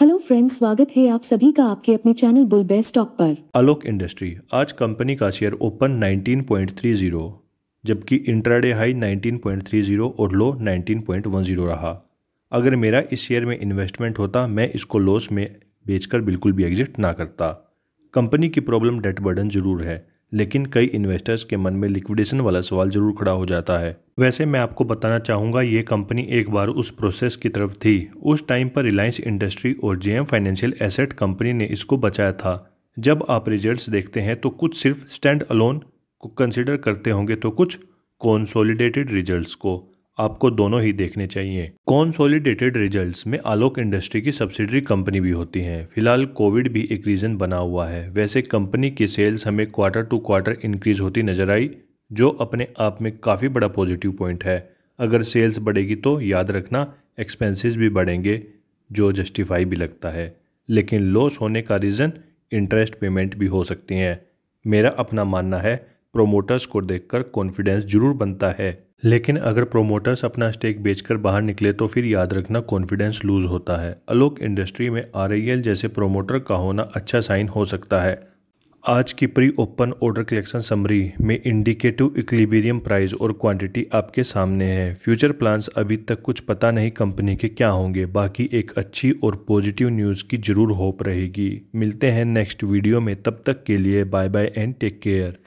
hello friends स्वागत है आप सभी का आपके अपने चैनल बुलबे स्टॉक पर आलोक इंडस्ट्री आज कंपनी का शेयर ओपन 19.30 जबकि इंट्राडे हाई 19.30 और लो 19.10 रहा अगर मेरा इस शेयर में इन्वेस्टमेंट होता मैं इसको लॉस में बेचकर बिल्कुल भी एग्जिट ना करता कंपनी की प्रॉब्लम डेट बर्डन जरूर है लेकिन कई इन्वेस्टर्स के मन में लिक्विडेशन वाला सवाल जरूर खड़ा हो जाता है वैसे मैं आपको बताना चाहूँगा ये कंपनी एक बार उस प्रोसेस की तरफ थी उस टाइम पर रिलायंस इंडस्ट्री और जेएम फाइनेंशियल एसेट कंपनी ने इसको बचाया था जब आप रिजल्ट्स देखते हैं तो कुछ सिर्फ स्टैंड अलोन को कंसिडर करते होंगे तो कुछ कॉन्सोलिडेटेड रिजल्ट को आपको दोनों ही देखने चाहिए कॉन्सोलिडेटेड रिजल्ट्स में आलोक इंडस्ट्री की सब्सिडरी कंपनी भी होती है फिलहाल कोविड भी एक रीजन बना हुआ है वैसे कंपनी की सेल्स हमें क्वार्टर टू क्वार्टर इंक्रीज होती नजर आई जो अपने आप में काफ़ी बड़ा पॉजिटिव पॉइंट है अगर सेल्स बढ़ेगी तो याद रखना एक्सपेंसेस भी बढ़ेंगे जो जस्टिफाई भी लगता है लेकिन लॉस होने का रीज़न इंटरेस्ट पेमेंट भी हो सकती हैं मेरा अपना मानना है प्रोमोटर्स को देखकर कॉन्फिडेंस जरूर बनता है लेकिन अगर प्रोमोटर्स अपना स्टेक बेचकर बाहर निकले तो फिर याद रखना कॉन्फिडेंस लूज होता है अलोक इंडस्ट्री में आर जैसे प्रोमोटर का होना अच्छा साइन हो सकता है आज की pre open order collection summary में इंडिकेटिव इक्लिबेरियम प्राइस और क्वांटिटी आपके सामने है फ्यूचर प्लान्स अभी तक कुछ पता नहीं कंपनी के क्या होंगे बाकी एक अच्छी और पॉजिटिव न्यूज़ की जरूर होप रहेगी मिलते हैं नेक्स्ट वीडियो में तब तक के लिए bye bye and take care